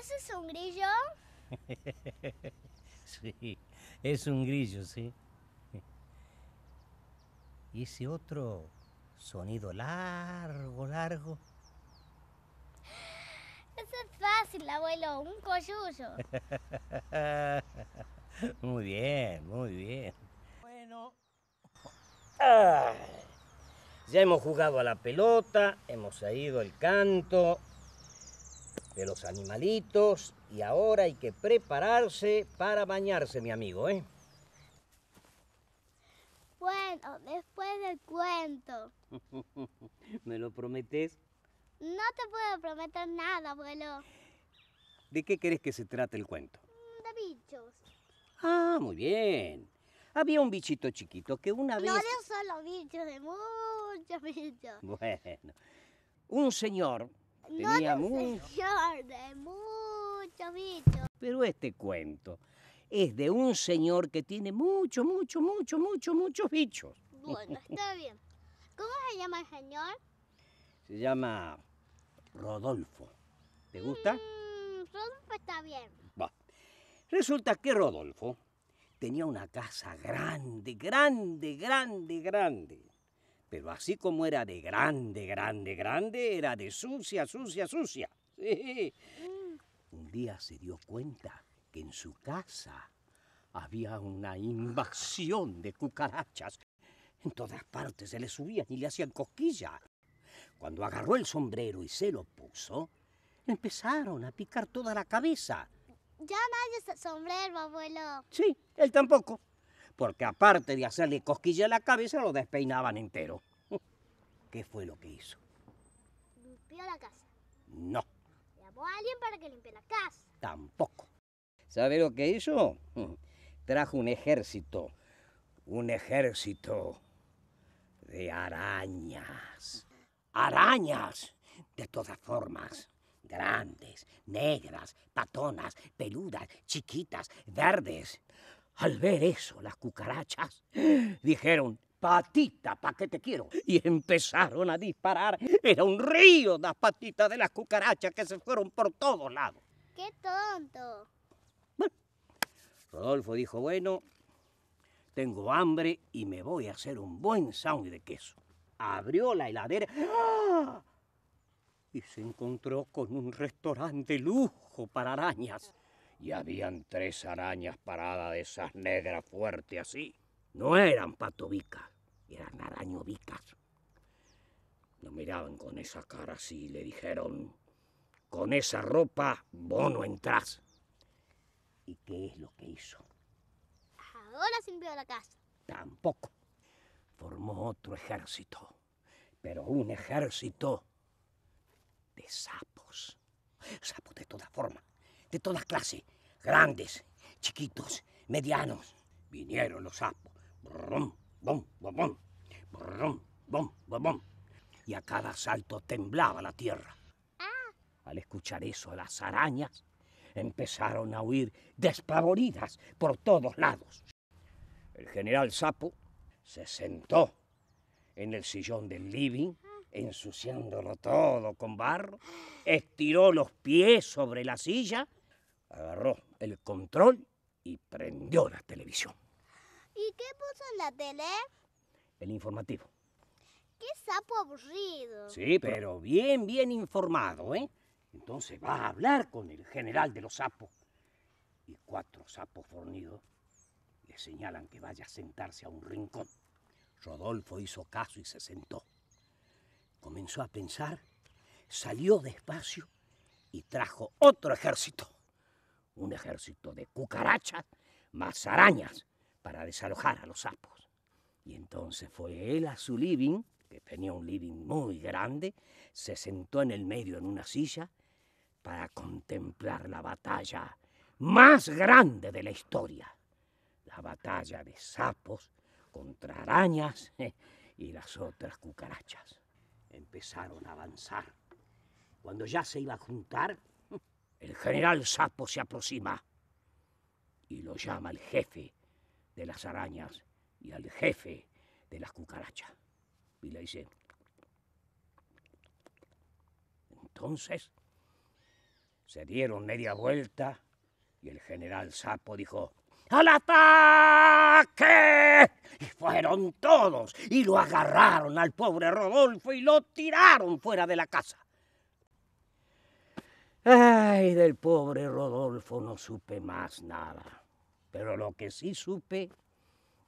¿Eso es un grillo? sí, es un grillo, sí. Y ese otro sonido largo, largo. Eso es fácil, abuelo, un coyuyo. muy bien, muy bien. Bueno. Ah, ya hemos jugado a la pelota, hemos oído el canto, de los animalitos y ahora hay que prepararse para bañarse, mi amigo, ¿eh? Bueno, después del cuento. ¿Me lo prometes? No te puedo prometer nada, abuelo. ¿De qué crees que se trata el cuento? Mm, de bichos. Ah, muy bien. Había un bichito chiquito que una vez... No de un solo bicho, de muchos bichos. Bueno, un señor Tenía no de señor, de muchos bichos. Pero este cuento es de un señor que tiene mucho, mucho, mucho, mucho, muchos bichos. Bueno, está bien. ¿Cómo se llama el señor? Se llama Rodolfo. ¿Te gusta? Mm, Rodolfo está bien. Resulta que Rodolfo tenía una casa grande, grande, grande, grande. Pero así como era de grande, grande, grande, era de sucia, sucia, sucia. Mm. Un día se dio cuenta que en su casa había una invasión de cucarachas. En todas partes se le subían y le hacían cosquilla. Cuando agarró el sombrero y se lo puso, empezaron a picar toda la cabeza. Ya nadie ese sombrero, abuelo. Sí, él tampoco porque aparte de hacerle cosquilla a la cabeza, lo despeinaban entero. ¿Qué fue lo que hizo? Limpió la casa. No. Llamó a alguien para que limpie la casa. Tampoco. ¿Sabe lo que hizo? Trajo un ejército. Un ejército de arañas. Arañas de todas formas grandes, negras, patonas, peludas, chiquitas, verdes. Al ver eso, las cucarachas dijeron, patita, ¿pa' qué te quiero? Y empezaron a disparar. Era un río las patitas de las cucarachas que se fueron por todos lados. ¡Qué tonto! Rodolfo dijo, bueno, tengo hambre y me voy a hacer un buen sándwich de queso. Abrió la heladera ¡Ah! y se encontró con un restaurante de lujo para arañas y habían tres arañas paradas de esas negras fuertes así. No eran patovicas, eran arañovicas. Lo miraban con esa cara así y le dijeron, con esa ropa vos no entrás. ¿Y qué es lo que hizo? Ahora se envió a la casa. Tampoco. Formó otro ejército, pero un ejército de sapos. Sapos de toda forma, de todas clases, grandes, chiquitos, medianos. Vinieron los sapos, brum, bom, bom, bom, bom, y a cada salto temblaba la tierra. Al escuchar eso, las arañas empezaron a huir despavoridas por todos lados. El general Sapo se sentó en el sillón del living, ensuciándolo todo con barro, estiró los pies sobre la silla agarró el control y prendió la televisión. ¿Y qué puso en la tele? El informativo. Qué sapo aburrido. Sí, pero bien, bien informado, ¿eh? Entonces va a hablar con el general de los sapos. Y cuatro sapos fornidos le señalan que vaya a sentarse a un rincón. Rodolfo hizo caso y se sentó. Comenzó a pensar, salió despacio y trajo otro ejército un ejército de cucarachas más arañas para desalojar a los sapos. Y entonces fue él a su living, que tenía un living muy grande, se sentó en el medio en una silla para contemplar la batalla más grande de la historia, la batalla de sapos contra arañas eh, y las otras cucarachas. Empezaron a avanzar. Cuando ya se iba a juntar, el general Sapo se aproxima y lo llama el jefe de las arañas y al jefe de las cucarachas. Y le dice, entonces se dieron media vuelta y el general Sapo dijo, ¡Al ataque! Y fueron todos y lo agarraron al pobre Rodolfo y lo tiraron fuera de la casa. Ay, del pobre Rodolfo no supe más nada. Pero lo que sí supe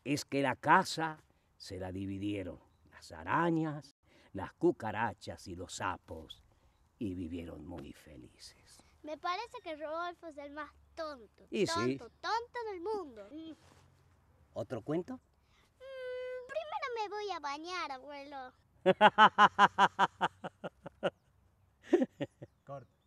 es que la casa se la dividieron las arañas, las cucarachas y los sapos y vivieron muy felices. Me parece que Rodolfo es el más tonto. tonto, tonto del mundo. ¿Otro cuento? Mm, primero me voy a bañar, abuelo. Corta.